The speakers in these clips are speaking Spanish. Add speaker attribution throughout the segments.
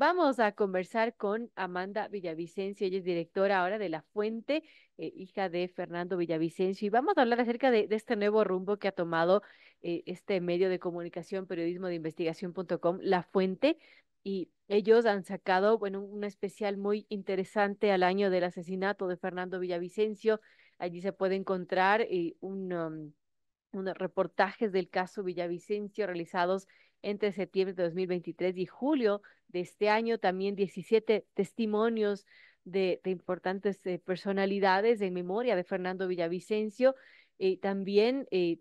Speaker 1: vamos a conversar con Amanda Villavicencio. Ella es directora ahora de La Fuente, eh, hija de Fernando Villavicencio. Y vamos a hablar acerca de, este nuevo rumbo que ha tomado eh, este medio de comunicación, periodismo de investigación.com, La Fuente. Y ellos han sacado, bueno, un especial muy interesante al año del asesinato de Fernando Villavicencio. Allí se puede encontrar eh, un, um, unos reportajes del caso Villavicencio realizados entre septiembre de 2023 y julio de este año. También 17 testimonios de, importantes eh, personalidades en memoria de Fernando Villavicencio. y eh, también eh,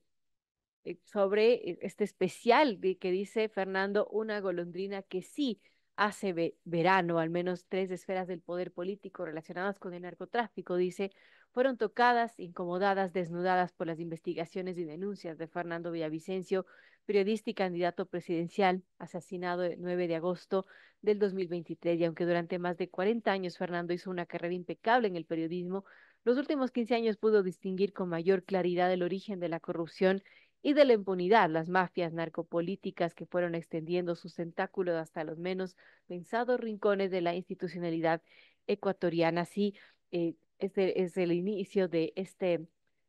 Speaker 1: sobre este especial de, que dice Fernando, una golondrina que sí, hace verano al menos tres esferas del poder político relacionadas con el narcotráfico, dice, fueron tocadas, incomodadas, desnudadas por las investigaciones y denuncias de Fernando Villavicencio, periodista y candidato presidencial, asesinado el 9 de agosto del 2023. Y aunque durante más de 40 años Fernando hizo una carrera impecable en el periodismo, los últimos 15 años pudo distinguir con mayor claridad el origen de la corrupción y de la impunidad, las mafias narcopolíticas que fueron extendiendo sus tentáculos hasta los menos pensados rincones de la institucionalidad ecuatoriana. Así, este eh, es el inicio de este,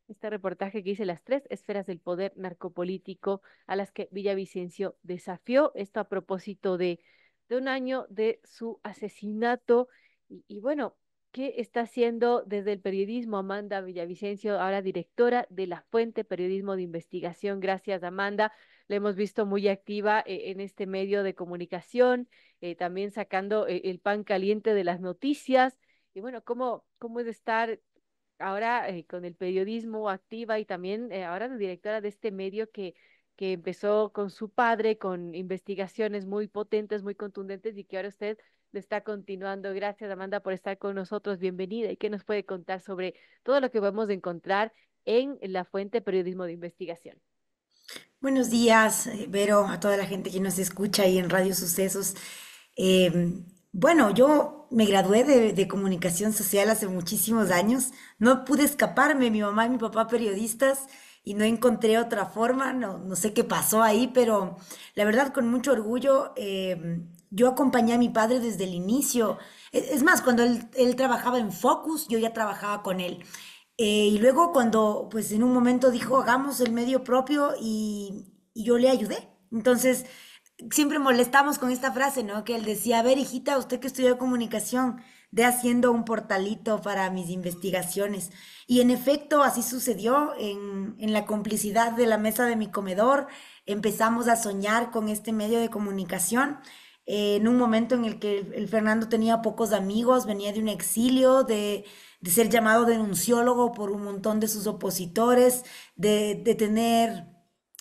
Speaker 1: este reportaje que dice las tres esferas del poder narcopolítico a las que Villavicencio desafió, esto a propósito de, un año de su asesinato. y bueno, ¿Qué está haciendo desde el periodismo Amanda Villavicencio, ahora directora de la Fuente Periodismo de Investigación? Gracias, Amanda. La hemos visto muy activa eh, en este medio de comunicación, eh, también sacando eh, el pan caliente de las noticias. Y bueno, ¿cómo, cómo es estar ahora con el periodismo activa y también ahora directora de este medio que, que empezó con su padre, con investigaciones muy potentes, muy contundentes y que ahora usted está continuando. Gracias, Amanda, por estar con nosotros. Bienvenida. ¿Y qué nos puede contar sobre todo lo que a encontrar en la fuente Periodismo de Investigación? Buenos
Speaker 2: días, eh, Vero, a toda la gente que nos escucha ahí en Radio Sucesos. Em, bueno, yo me gradué de, comunicación social hace muchísimos años. No pude escaparme, mi mamá y mi papá periodistas, y no encontré otra forma. No, no sé qué pasó ahí, pero la verdad con mucho orgullo em, yo acompañé a mi padre desde el inicio. E, es más, cuando él, trabajaba en Focus, yo ya trabajaba con él. Eh, y luego cuando, pues en un momento dijo, hagamos el medio propio y, yo le ayudé. Entonces, siempre molestamos con esta frase, ¿no? Que él decía, a ver, hijita, usted que estudió comunicación, de haciendo un portalito para mis investigaciones. Y en efecto, así sucedió en, en la complicidad de la mesa de mi comedor. Empezamos a soñar con este medio de comunicación eh, en un momento en el que el, Fernando tenía pocos amigos, venía de un exilio, de, ser llamado denunciólogo por un montón de sus opositores, de, de tener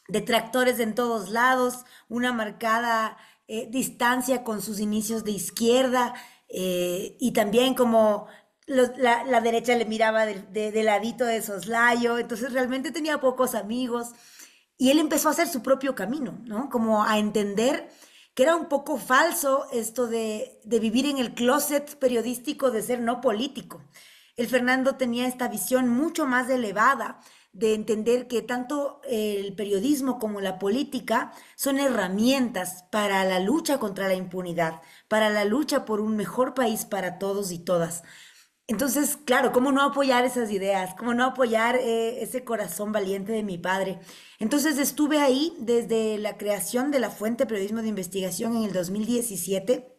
Speaker 2: detractores en todos lados, una marcada eh, distancia con sus inicios de izquierda eh, y también como la, derecha le miraba del de, ladito de soslayo, entonces realmente tenía pocos amigos y él empezó a hacer su propio camino, ¿no? Como a entender que era un poco falso esto de, vivir en el closet periodístico, de ser no político. El Fernando tenía esta visión mucho más elevada de entender que tanto el periodismo como la política son herramientas para la lucha contra la impunidad, para la lucha por un mejor país para todos y todas. Entonces, claro, ¿cómo no apoyar esas ideas? ¿Cómo no apoyar eh, ese corazón valiente de mi padre? Entonces estuve ahí desde la creación de la Fuente Periodismo de Investigación en el 2017.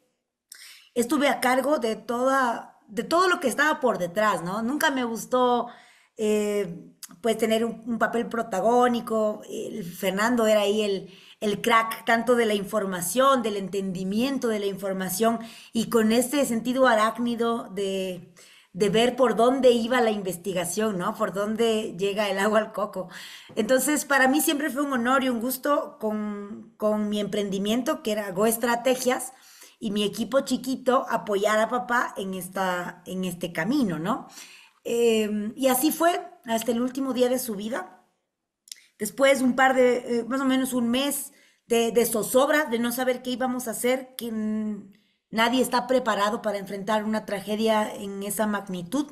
Speaker 2: Estuve a cargo de, toda, de todo lo que estaba por detrás, ¿no? Nunca me gustó eh, pues tener un, papel protagónico. Fernando era ahí el, crack tanto de la información, del entendimiento de la información y con este sentido arácnido de de ver por dónde iba la investigación, ¿no? Por dónde llega el agua al coco. Entonces, para mí siempre fue un honor y un gusto con, mi emprendimiento, que era Go Estrategias, y mi equipo chiquito apoyar a papá en, esta, en este camino, ¿no? Em, y así fue hasta el último día de su vida. Después, un par de, eh, más o menos un mes de, de, zozobra, de no saber qué íbamos a hacer, que Nadie está preparado para enfrentar una tragedia en esa magnitud,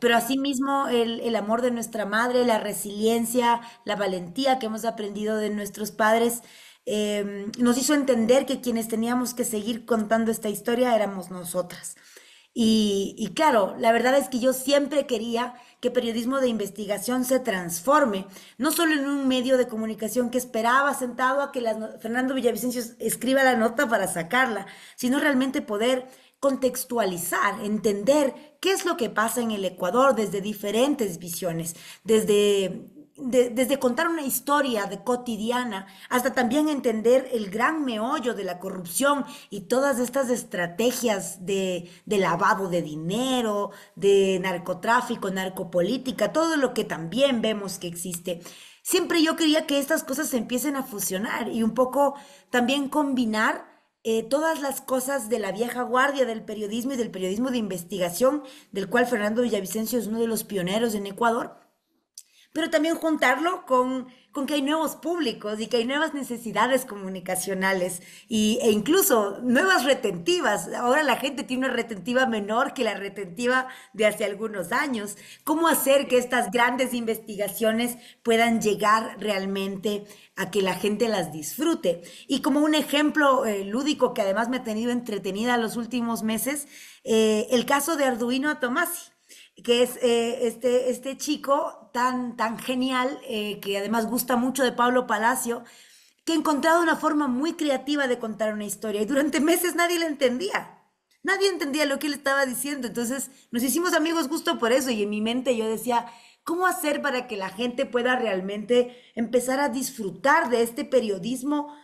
Speaker 2: pero asimismo el, el, amor de nuestra madre, la resiliencia, la valentía que hemos aprendido de nuestros padres, em, nos hizo entender que quienes teníamos que seguir contando esta historia éramos nosotras. y claro, la verdad es que yo siempre quería que periodismo de investigación se transforme, no solo en un medio de comunicación que esperaba sentado a que Fernando Villavicencio escriba la nota para sacarla, sino realmente poder contextualizar, entender qué es lo que pasa en el Ecuador desde diferentes visiones, desde desde contar una historia de cotidiana hasta también entender el gran meollo de la corrupción y todas estas estrategias de, lavado de dinero, de narcotráfico, narcopolítica, todo lo que también vemos que existe. Siempre yo quería que estas cosas se empiecen a fusionar y un poco también combinar eh, todas las cosas de la vieja guardia del periodismo y del periodismo de investigación, del cual Fernando Villavicencio es uno de los pioneros en Ecuador, pero también juntarlo con, con que hay nuevos públicos y que hay nuevas necesidades comunicacionales e incluso nuevas retentivas. Ahora la gente tiene una retentiva menor que la retentiva de hace algunos años. ¿Cómo hacer que estas grandes investigaciones puedan llegar realmente a que la gente las disfrute? Y como un ejemplo eh, lúdico que además me ha tenido entretenida los últimos meses, eh, el caso de Arduino Tomasi que es eh, este, este, chico tan, tan genial, eh, que además gusta mucho de Pablo Palacio, que ha encontrado una forma muy creativa de contar una historia y durante meses nadie le entendía. Nadie entendía lo que él estaba diciendo, entonces nos hicimos amigos justo por eso y en mi mente yo decía, ¿cómo hacer para que la gente pueda realmente empezar a disfrutar de este periodismo,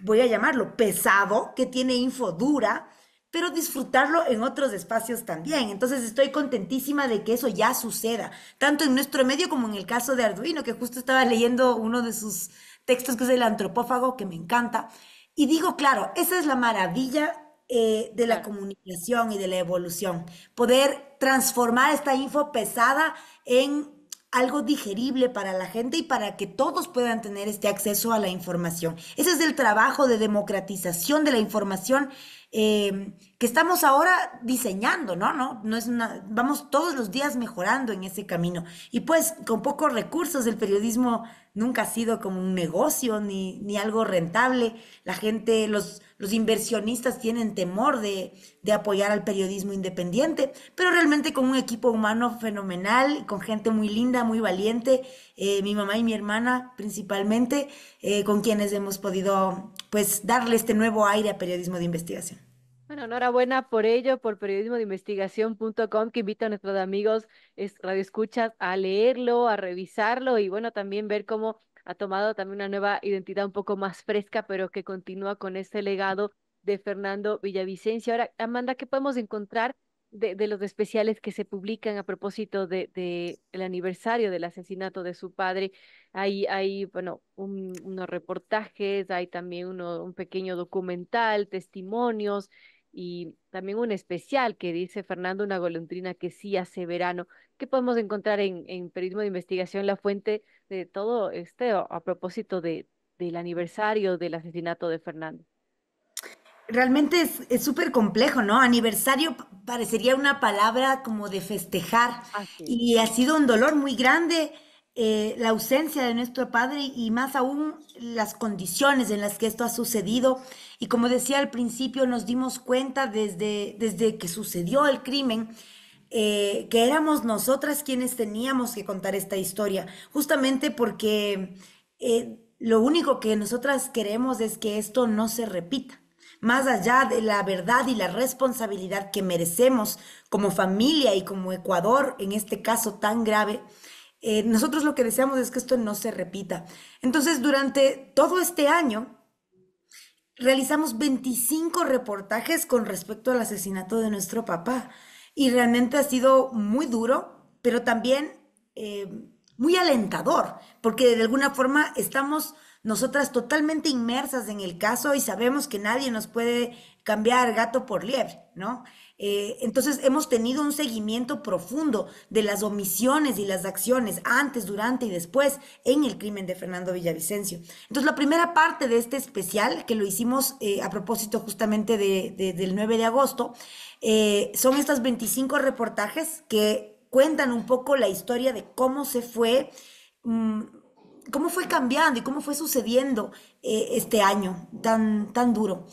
Speaker 2: voy a llamarlo pesado, que tiene info dura, pero disfrutarlo en otros espacios también. Entonces estoy contentísima de que eso ya suceda, tanto en nuestro medio como en el caso de Arduino, que justo estaba leyendo uno de sus textos que es el antropófago, que me encanta. Y digo, claro, esa es la maravilla eh, de la comunicación y de la evolución, poder transformar esta info pesada en algo digerible para la gente y para que todos puedan tener este acceso a la información. Ese es el trabajo de democratización de la información Em, que estamos ahora diseñando, ¿no? No, no es una, vamos todos los días mejorando en ese camino. Y pues con pocos recursos del periodismo nunca ha sido como un negocio ni, ni algo rentable. La gente, los, los inversionistas tienen temor de, apoyar al periodismo independiente, pero realmente con un equipo humano fenomenal, con gente muy linda, muy valiente, eh, mi mamá y mi hermana principalmente, eh, con quienes hemos podido pues darle este nuevo aire a periodismo de investigación.
Speaker 1: Bueno, enhorabuena por ello, por periodismodeinvestigación.com, que invita a nuestros amigos es, Escuchas a leerlo, a revisarlo y bueno, también ver cómo ha tomado también una nueva identidad un poco más fresca, pero que continúa con este legado de Fernando Villavicencio. Ahora, Amanda, ¿qué podemos encontrar de, los especiales que se publican a propósito del de, el aniversario del asesinato de su padre? Hay, hay bueno, unos reportajes, hay también uno, un pequeño documental, testimonios y también un especial que dice Fernando Una golondrina que sí hace verano, ¿Qué podemos encontrar en, Periodismo de Investigación, la fuente de todo este, a propósito de, del aniversario del asesinato de Fernando.
Speaker 2: Realmente es súper complejo, ¿no? Aniversario parecería una palabra como de festejar y ha sido un dolor muy grande eh, la ausencia de nuestro Padre y más aún las condiciones en las que esto ha sucedido. Y como decía al principio, nos dimos cuenta desde, desde que sucedió el crimen. Eh, que éramos nosotras quienes teníamos que contar esta historia, justamente porque eh, lo único que nosotras queremos es que esto no se repita, más allá de la verdad y la responsabilidad que merecemos como familia y como Ecuador en este caso tan grave eh, nosotros lo que deseamos es que esto no se repita. Entonces, durante todo este año, realizamos 25 reportajes con respecto al asesinato de nuestro papá. Y realmente ha sido muy duro, pero también eh, muy alentador, porque de alguna forma estamos nosotras totalmente inmersas en el caso y sabemos que nadie nos puede cambiar gato por liebre, ¿no? Eh, entonces hemos tenido un seguimiento profundo de las omisiones y las acciones antes, durante y después en el crimen de Fernando Villavicencio. Entonces la primera parte de este especial, que lo hicimos eh, a propósito justamente del 9 de agosto, eh, son estos 25 reportajes que cuentan un poco la historia de cómo se fue... Mm, cómo fue cambiando y cómo fue sucediendo eh, este año tan, tan duro.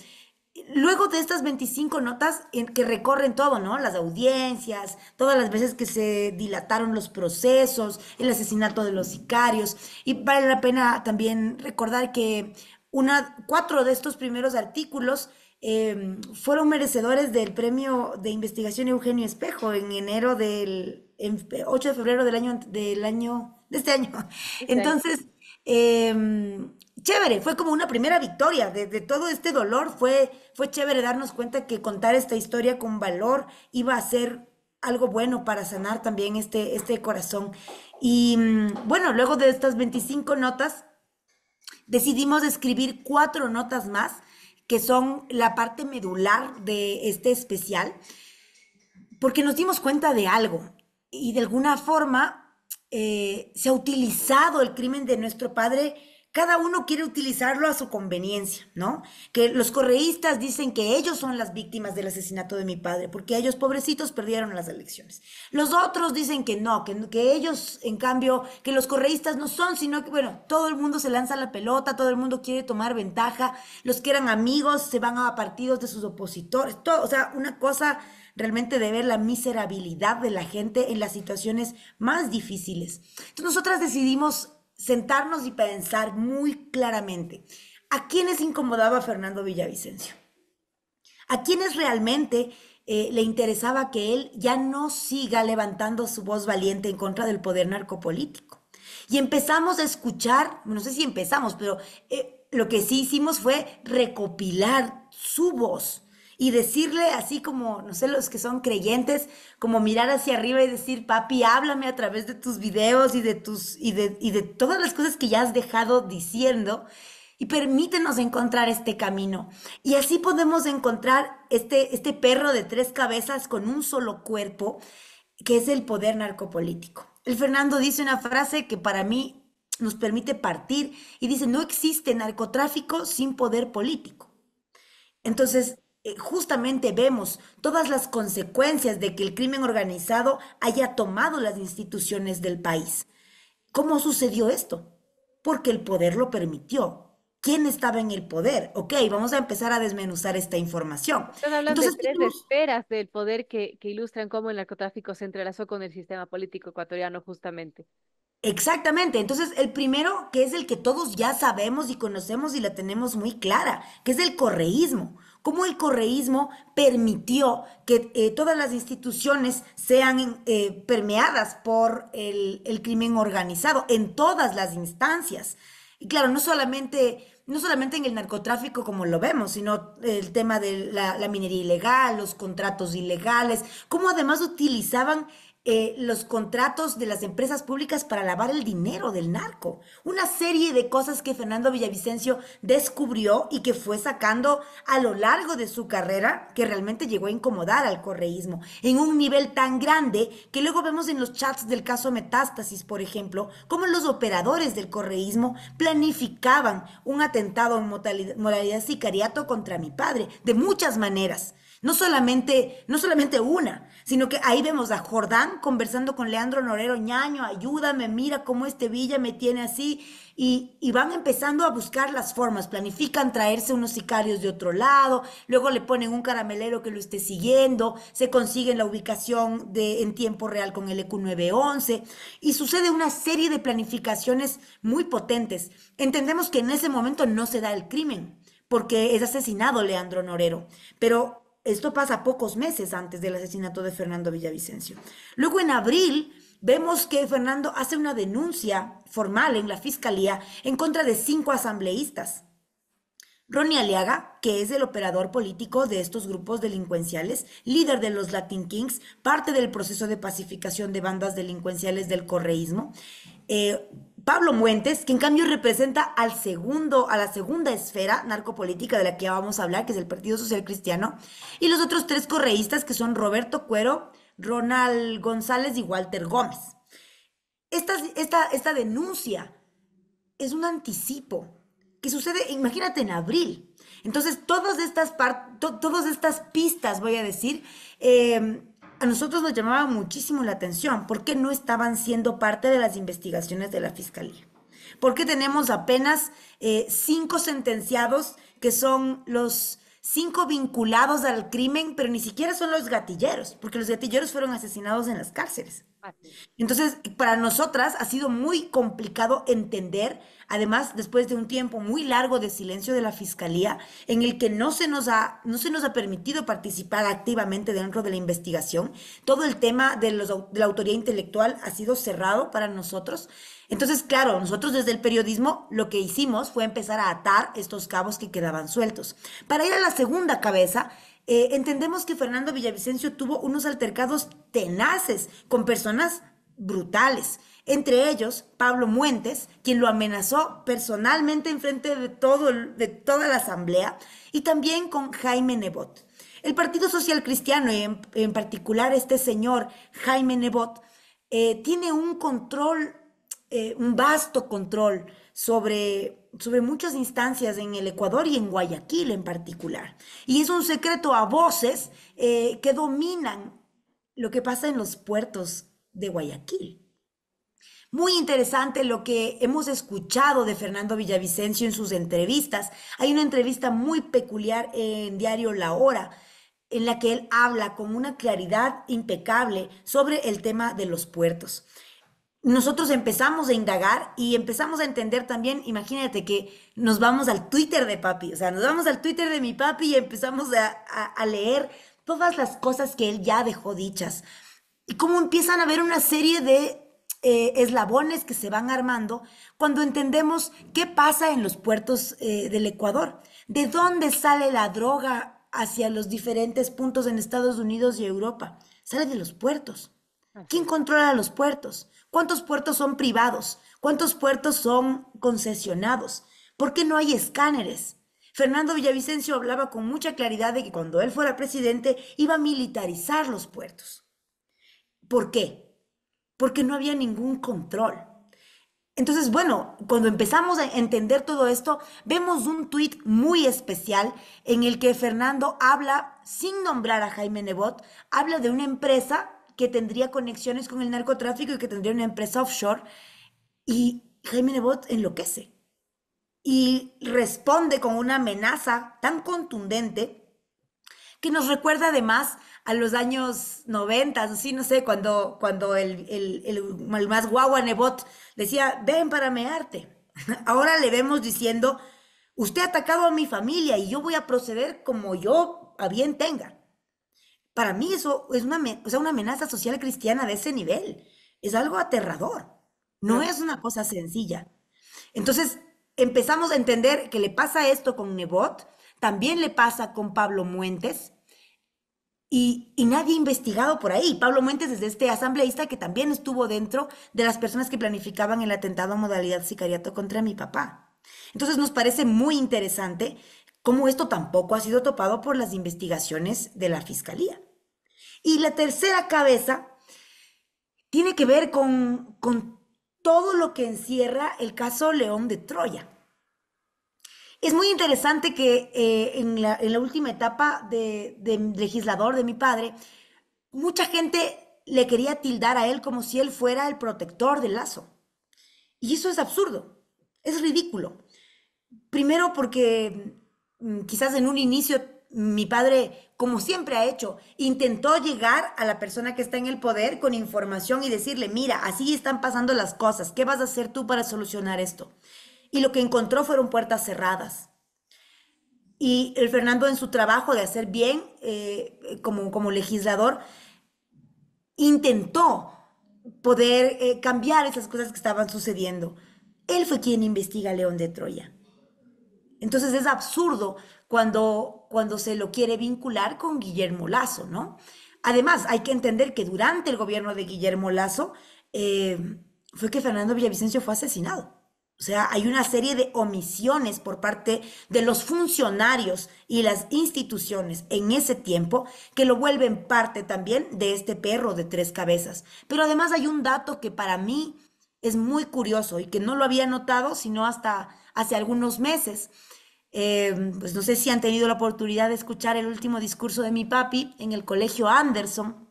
Speaker 2: Luego de estas 25 notas en, que recorren todo, ¿no? Las audiencias, todas las veces que se dilataron los procesos, el asesinato de los sicarios. Y vale la pena también recordar que una, cuatro de estos primeros artículos em, fueron merecedores del premio de investigación Eugenio Espejo en enero del en 8 de febrero del año del año este de este año. Entonces, em, chévere, fue como una primera victoria de, todo este dolor, fue, fue chévere darnos cuenta que contar esta historia con valor iba a ser algo bueno para sanar también este, este corazón. Y mm, bueno, luego de estas 25 notas, decidimos escribir cuatro notas más, que son la parte medular de este especial, porque nos dimos cuenta de algo y de alguna forma eh, se ha utilizado el crimen de nuestro padre, cada uno quiere utilizarlo a su conveniencia, ¿no? Que los correístas dicen que ellos son las víctimas del asesinato de mi padre, porque ellos pobrecitos perdieron las elecciones. Los otros dicen que no, que, que ellos, en cambio, que los correístas no son, sino que, bueno, todo el mundo se lanza la pelota, todo el mundo quiere tomar ventaja, los que eran amigos se van a partidos de sus opositores, todo, o sea, una cosa realmente de ver la miserabilidad de la gente en las situaciones más difíciles. Entonces nosotras decidimos sentarnos y pensar muy claramente a quiénes incomodaba Fernando Villavicencio, a quiénes realmente eh, le interesaba que él ya no siga levantando su voz valiente en contra del poder narcopolítico. Y empezamos a escuchar, no sé si empezamos, pero eh, lo que sí hicimos fue recopilar su voz y decirle así como, no sé, los que son creyentes, como mirar hacia arriba y decir, papi, háblame a través de tus videos y de, tus, y de, y de todas las cosas que ya has dejado diciendo y permítenos encontrar este camino. Y así podemos encontrar este, este perro de tres cabezas con un solo cuerpo, que es el poder narcopolítico. El Fernando dice una frase que para mí nos permite partir y dice, no existe narcotráfico sin poder político. Entonces, eh, justamente vemos todas las consecuencias de que el crimen organizado haya tomado las instituciones del país. ¿Cómo sucedió esto? Porque el poder lo permitió. ¿Quién estaba en el poder? Ok, vamos a empezar a desmenuzar esta información. Están hablando de tres
Speaker 1: esferas del poder que, que ilustran cómo el narcotráfico se entrelazó con el sistema político ecuatoriano justamente.
Speaker 2: Exactamente, entonces el primero que es el que todos ya sabemos y conocemos y la tenemos muy clara, que es el correísmo cómo el correísmo permitió que eh, todas las instituciones sean eh, permeadas por el, crimen organizado en todas las instancias. Y claro, no solamente, no solamente en el narcotráfico como lo vemos, sino el tema de la, la minería ilegal, los contratos ilegales, cómo además utilizaban eh, los contratos de las empresas públicas para lavar el dinero del narco. Una serie de cosas que Fernando Villavicencio descubrió y que fue sacando a lo largo de su carrera, que realmente llegó a incomodar al correísmo en un nivel tan grande que luego vemos en los chats del caso Metástasis, por ejemplo, cómo los operadores del correísmo planificaban un atentado en moralidad sicariato contra mi padre, de muchas maneras. No solamente, no solamente una, sino que ahí vemos a Jordán conversando con Leandro Norero, ñaño, ayúdame, mira cómo este Villa me tiene así. Y, van empezando a buscar las formas, planifican traerse unos sicarios de otro lado, luego le ponen un caramelero que lo esté siguiendo, se consiguen la ubicación de, en tiempo real con el EQ911 y sucede una serie de planificaciones muy potentes. Entendemos que en ese momento no se da el crimen porque es asesinado Leandro Norero, pero esto pasa pocos meses antes del asesinato de Fernando Villavicencio. Luego en abril vemos que Fernando hace una denuncia formal en la fiscalía en contra de cinco asambleístas. Ronnie Aliaga, que es el operador político de estos grupos delincuenciales, líder de los Latin Kings, parte del proceso de pacificación de bandas delincuenciales del correísmo, eh, Pablo Muentes, que en cambio representa al segundo, a la segunda esfera narcopolítica de la que ya vamos a hablar, que es el Partido Social Cristiano, y los otros tres correístas, que son Roberto Cuero, Ronald González y Walter Gómez. Esta, esta denuncia es un anticipo que sucede, imagínate, en abril. Entonces, todas estas, todas estas pistas, voy a decir, eh, a nosotros nos llamaba muchísimo la atención porque no estaban siendo parte de las investigaciones de la Fiscalía. Porque tenemos apenas eh, cinco sentenciados que son los cinco vinculados al crimen, pero ni siquiera son los gatilleros, porque los gatilleros fueron asesinados en las cárceles. Entonces, para nosotras ha sido muy complicado entender Además, después de un tiempo muy largo de silencio de la Fiscalía, en el que no se nos ha, no se nos ha permitido participar activamente dentro de la investigación, todo el tema de, la autoría intelectual ha sido cerrado para nosotros. Entonces, claro, nosotros desde el periodismo lo que hicimos fue empezar a atar estos cabos que quedaban sueltos. Para ir a la segunda cabeza, eh, entendemos que Fernando Villavicencio tuvo unos altercados tenaces con personas brutales entre ellos Pablo Muentes, quien lo amenazó personalmente en frente de, todo, de toda la asamblea, y también con Jaime Nebot. El Partido Social Cristiano, en, particular este señor Jaime Nebot, eh, tiene un control, eh, un vasto control sobre, sobre muchas instancias en el Ecuador y en Guayaquil en particular. Y es un secreto a voces eh, que dominan lo que pasa en los puertos de Guayaquil. Muy interesante lo que hemos escuchado de Fernando Villavicencio en sus entrevistas. Hay una entrevista muy peculiar en Diario La Hora, en la que él habla con una claridad impecable sobre el tema de los puertos. Nosotros empezamos a indagar y empezamos a entender también, imagínate que nos vamos al Twitter de papi, o sea, nos vamos al Twitter de mi papi y empezamos a, leer todas las cosas que él ya dejó dichas. Y cómo empiezan a ver una serie de eh, eslabones que se van armando cuando entendemos qué pasa en los puertos eh, del Ecuador, de dónde sale la droga hacia los diferentes puntos en Estados Unidos y Europa. Sale de los puertos. ¿Quién controla los puertos? ¿Cuántos puertos son privados? ¿Cuántos puertos son concesionados? ¿Por qué no hay escáneres? Fernando Villavicencio hablaba con mucha claridad de que cuando él fuera presidente iba a militarizar los puertos. ¿Por qué? porque no había ningún control. Entonces, bueno, cuando empezamos a entender todo esto, vemos un tuit muy especial en el que Fernando habla, sin nombrar a Jaime Nebot, habla de una empresa que tendría conexiones con el narcotráfico y que tendría una empresa offshore. Y Jaime Nebot enloquece y responde con una amenaza tan contundente que nos recuerda además a los años 90, así, no sé, cuando, cuando el, el, el, más guagua Nebot decía, ven para mearte. Ahora le vemos diciendo, usted ha atacado a mi familia y yo voy a proceder como yo a bien tenga. Para mí eso es una, una amenaza social cristiana de ese nivel. Es algo aterrador. No es una cosa sencilla. Entonces empezamos a entender que le pasa esto con Nebot también le pasa con Pablo Muentes y, nadie ha investigado por ahí. Pablo Muentes es este asambleísta que también estuvo dentro de las personas que planificaban el atentado a modalidad sicariato contra mi papá. Entonces nos parece muy interesante cómo esto tampoco ha sido topado por las investigaciones de la Fiscalía. Y la tercera cabeza tiene que ver con todo lo que encierra el caso León de Troya. Es muy interesante que eh, en, la, última etapa de, de legislador de mi padre, mucha gente le quería tildar a él como si él fuera el protector del lazo. Y eso es absurdo, es ridículo. Primero porque mm, quizás en un inicio mi padre, como siempre ha hecho, intentó llegar a la persona que está en el poder con información y decirle, mira, así están pasando las cosas, ¿qué vas a hacer tú para solucionar esto? y lo que encontró fueron puertas cerradas. Y el Fernando en su trabajo de hacer bien eh, como, como legislador, intentó poder eh, cambiar esas cosas que estaban sucediendo. Él fue quien investiga a León de Troya. Entonces es absurdo cuando, cuando se lo quiere vincular con Guillermo Lazo, ¿no? Además, hay que entender que durante el gobierno de Guillermo Lazo eh, fue que Fernando Villavicencio fue asesinado. O sea, hay una serie de omisiones por parte de los funcionarios y las instituciones en ese tiempo que lo vuelven parte también de este perro de tres cabezas. Pero además hay un dato que para mí es muy curioso y que no lo había notado sino hasta hace algunos meses. Eh, pues no sé si han tenido la oportunidad de escuchar el último discurso de mi papi en el colegio Anderson.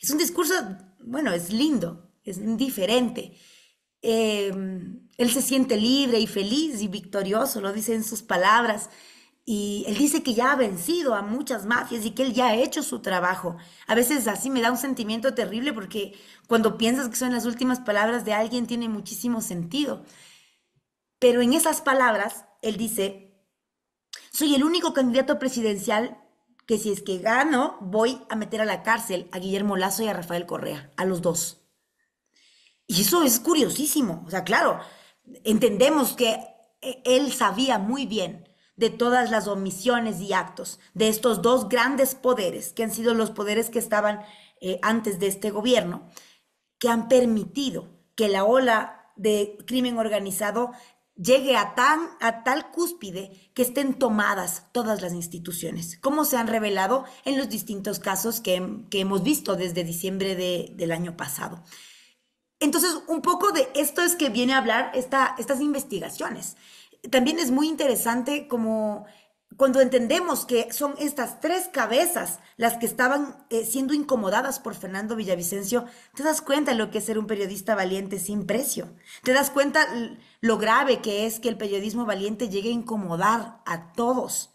Speaker 2: Es un discurso, bueno, es lindo, es diferente. Eh, él se siente libre y feliz y victorioso, lo dice en sus palabras. Y él dice que ya ha vencido a muchas mafias y que él ya ha hecho su trabajo. A veces así me da un sentimiento terrible porque cuando piensas que son las últimas palabras de alguien tiene muchísimo sentido. Pero en esas palabras, él dice, soy el único candidato presidencial que si es que gano, voy a meter a la cárcel a Guillermo Lazo y a Rafael Correa, a los dos. Y eso es curiosísimo. O sea, claro, entendemos que e, él sabía muy bien de todas las omisiones y actos de estos dos grandes poderes, que han sido los poderes que estaban eh, antes de este gobierno, que han permitido que la ola de crimen organizado llegue a, tan, a tal cúspide que estén tomadas todas las instituciones, como se han revelado en los distintos casos que, hemos visto desde diciembre del año pasado. Entonces, un poco de esto es que viene a hablar estas investigaciones. También es muy interesante como cuando entendemos que son estas tres cabezas las que estaban eh, siendo incomodadas por Fernando Villavicencio, te das cuenta lo que es ser un periodista valiente sin precio. Te das cuenta lo grave que es que el periodismo valiente llegue a incomodar a todos.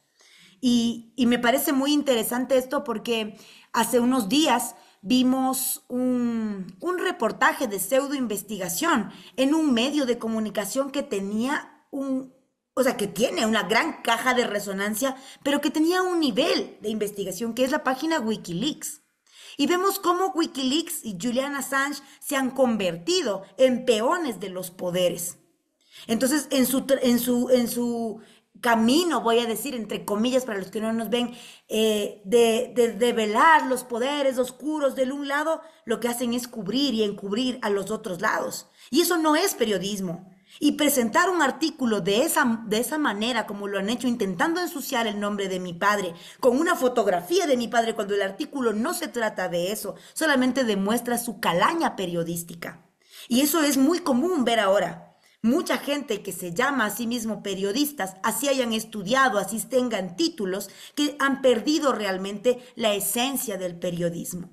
Speaker 2: y me parece muy interesante esto porque hace unos días vimos un, reportaje de pseudo investigación en un medio de comunicación que tenía un, o sea, que tiene una gran caja de resonancia, pero que tenía un nivel de investigación, que es la página Wikileaks. Y vemos cómo Wikileaks y Julian Assange se han convertido en peones de los poderes. Entonces, en su, en su, en su, camino, voy a decir, entre comillas, para los que no nos ven, eh, de, velar los poderes oscuros del un lado, lo que hacen es cubrir y encubrir a los otros lados. Y eso no es periodismo. Y presentar un artículo de esa, de esa manera, como lo han hecho, intentando ensuciar el nombre de mi padre, con una fotografía de mi padre, cuando el artículo no se trata de eso, solamente demuestra su calaña periodística. Y eso es muy común ver ahora. Mucha gente que se llama a sí mismo periodistas, así hayan estudiado, así tengan títulos, que han perdido realmente la esencia del periodismo.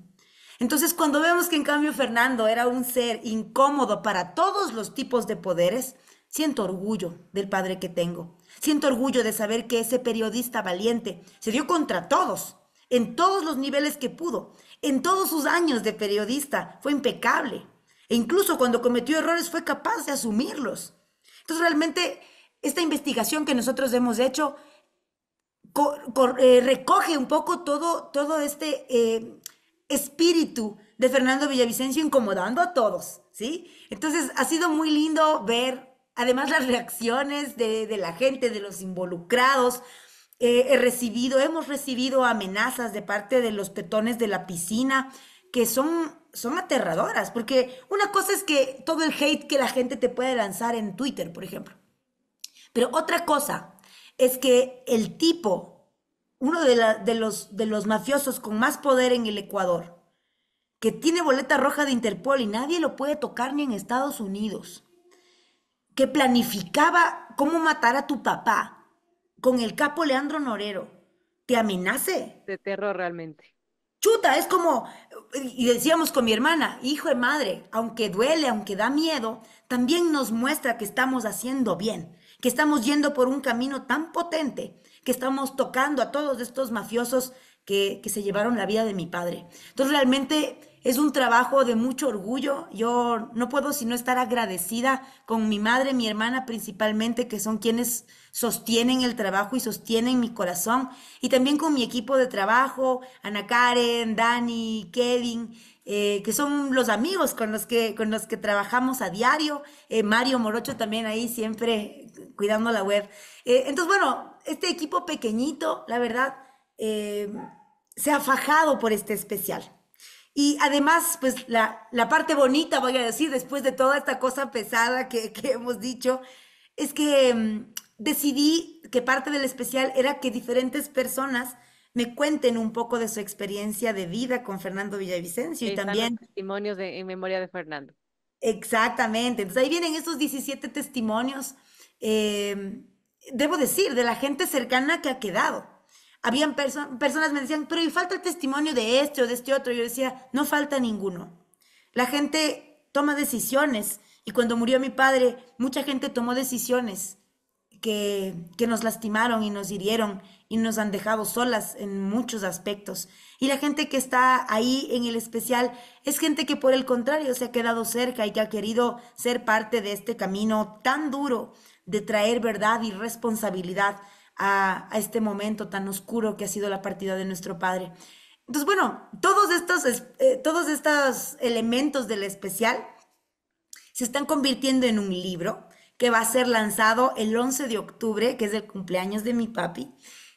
Speaker 2: Entonces, cuando vemos que en cambio Fernando era un ser incómodo para todos los tipos de poderes, siento orgullo del padre que tengo. Siento orgullo de saber que ese periodista valiente se dio contra todos, en todos los niveles que pudo, en todos sus años de periodista, fue impecable. E incluso cuando cometió errores fue capaz de asumirlos. Entonces realmente esta investigación que nosotros hemos hecho eh, recoge un poco todo, todo este eh, espíritu de Fernando Villavicencio incomodando a todos, ¿sí? Entonces ha sido muy lindo ver además las reacciones de, la gente, de los involucrados. Eh, he recibido, hemos recibido amenazas de parte de los petones de la piscina que son son aterradoras, porque una cosa es que todo el hate que la gente te puede lanzar en Twitter, por ejemplo. Pero otra cosa es que el tipo, uno de, los, de los mafiosos con más poder en el Ecuador, que tiene boleta roja de Interpol y nadie lo puede tocar ni en Estados Unidos, que planificaba cómo matar a tu papá con el capo Leandro Norero, te amenace.
Speaker 1: De terror realmente
Speaker 2: chuta, es como, y decíamos con mi hermana, hijo de madre, aunque duele, aunque da miedo, también nos muestra que estamos haciendo bien, que estamos yendo por un camino tan potente, que estamos tocando a todos estos mafiosos que, que se llevaron la vida de mi padre. Entonces realmente es un trabajo de mucho orgullo. Yo no puedo sino estar agradecida con mi madre, mi hermana principalmente, que son quienes sostienen el trabajo y sostienen mi corazón. Y también con mi equipo de trabajo, Ana Karen, Dani, Kevin, eh, que son los amigos con los que, con los que trabajamos a diario. Eh, Mario Morocho también ahí siempre cuidando la web. Eh, entonces, bueno, este equipo pequeñito, la verdad, se ha fajado por este especial. Y además, pues la, parte bonita, voy a decir, después de toda esta cosa pesada que, hemos dicho, es que mm, decidí que parte del especial era que diferentes personas me cuenten un poco de su experiencia de vida con Fernando Villavicencio y también
Speaker 1: testimonios en memoria de Fernando.
Speaker 2: Exactamente, entonces ahí vienen esos 17 testimonios, eh, debo decir, de la gente cercana que ha quedado habían personas personas me decían, pero y falta el testimonio de este o de este otro. Yo decía, no falta ninguno. La gente toma decisiones y cuando murió mi padre, mucha gente tomó decisiones que, que nos lastimaron y nos hirieron y nos han dejado solas en muchos aspectos. Y la gente que está ahí en el especial es gente que por el contrario se ha quedado cerca y que ha querido ser parte de este camino tan duro de traer verdad y responsabilidad a, este momento tan oscuro que ha sido la partida de nuestro Padre. Entonces, bueno, todos estos, eh, todos estos elementos del especial se están convirtiendo en un libro que va a ser lanzado el 11 de octubre, que es el cumpleaños de mi papi.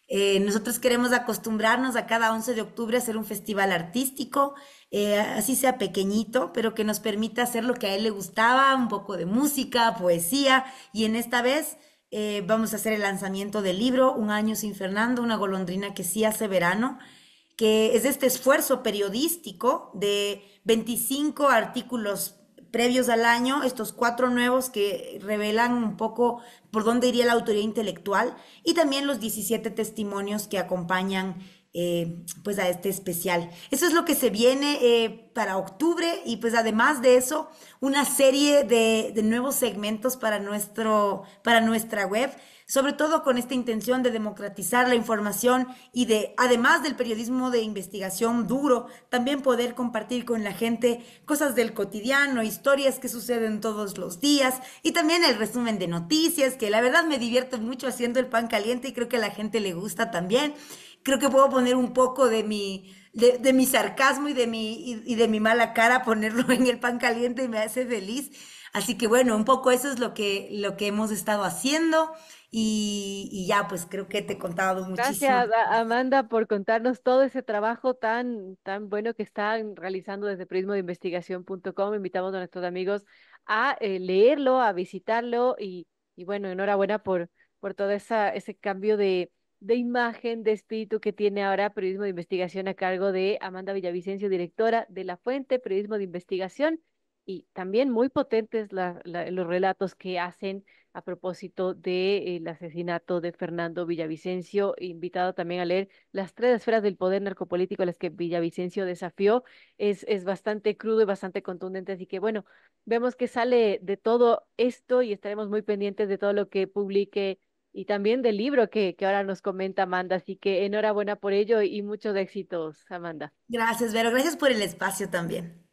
Speaker 2: Eh, nosotros queremos acostumbrarnos a cada 11 de octubre a hacer un festival artístico, eh, así sea pequeñito, pero que nos permita hacer lo que a él le gustaba, un poco de música, poesía, y en esta vez eh, vamos a hacer el lanzamiento del libro Un año sin Fernando, una golondrina que sí hace verano, que es este esfuerzo periodístico de 25 artículos previos al año, estos cuatro nuevos que revelan un poco por dónde iría la autoría intelectual y también los 17 testimonios que acompañan eh, pues a este especial. Eso es lo que se viene eh, para octubre y pues además de eso, una serie de, nuevos segmentos para, nuestro, para nuestra web, sobre todo con esta intención de democratizar la información y de, además del periodismo de investigación duro, también poder compartir con la gente cosas del cotidiano, historias que suceden todos los días y también el resumen de noticias, que la verdad me divierto mucho haciendo el pan caliente y creo que a la gente le gusta también creo que puedo poner un poco de mi, de, mi sarcasmo y de mi, y, de mi mala cara, ponerlo en el pan caliente y me hace feliz. Así que bueno, un poco eso es lo que, lo que hemos estado haciendo. Y, ya, pues creo que te he contado muchísimo. Gracias,
Speaker 1: Amanda, por contarnos todo ese trabajo tan, tan bueno que están realizando desde prismodeinvestigación.com. Invitamos a nuestros amigos a eh, leerlo, a visitarlo y, bueno, enhorabuena por, por todo esa, ese cambio de, de imagen, de espíritu que tiene ahora Periodismo de Investigación a cargo de Amanda Villavicencio, directora de La Fuente, Periodismo de Investigación, y también muy potentes los relatos que hacen a propósito del de, asesinato de Fernando Villavicencio, invitado también a leer Las tres esferas del poder narcopolítico a las que Villavicencio desafió. Es, es bastante crudo y bastante contundente, así que bueno, vemos que sale de todo esto y estaremos muy pendientes de todo lo que publique y también del libro que, que, ahora nos comenta Amanda. Así que enhorabuena por ello y muchos éxitos, Amanda.
Speaker 2: Gracias, Vero. Gracias por el espacio también.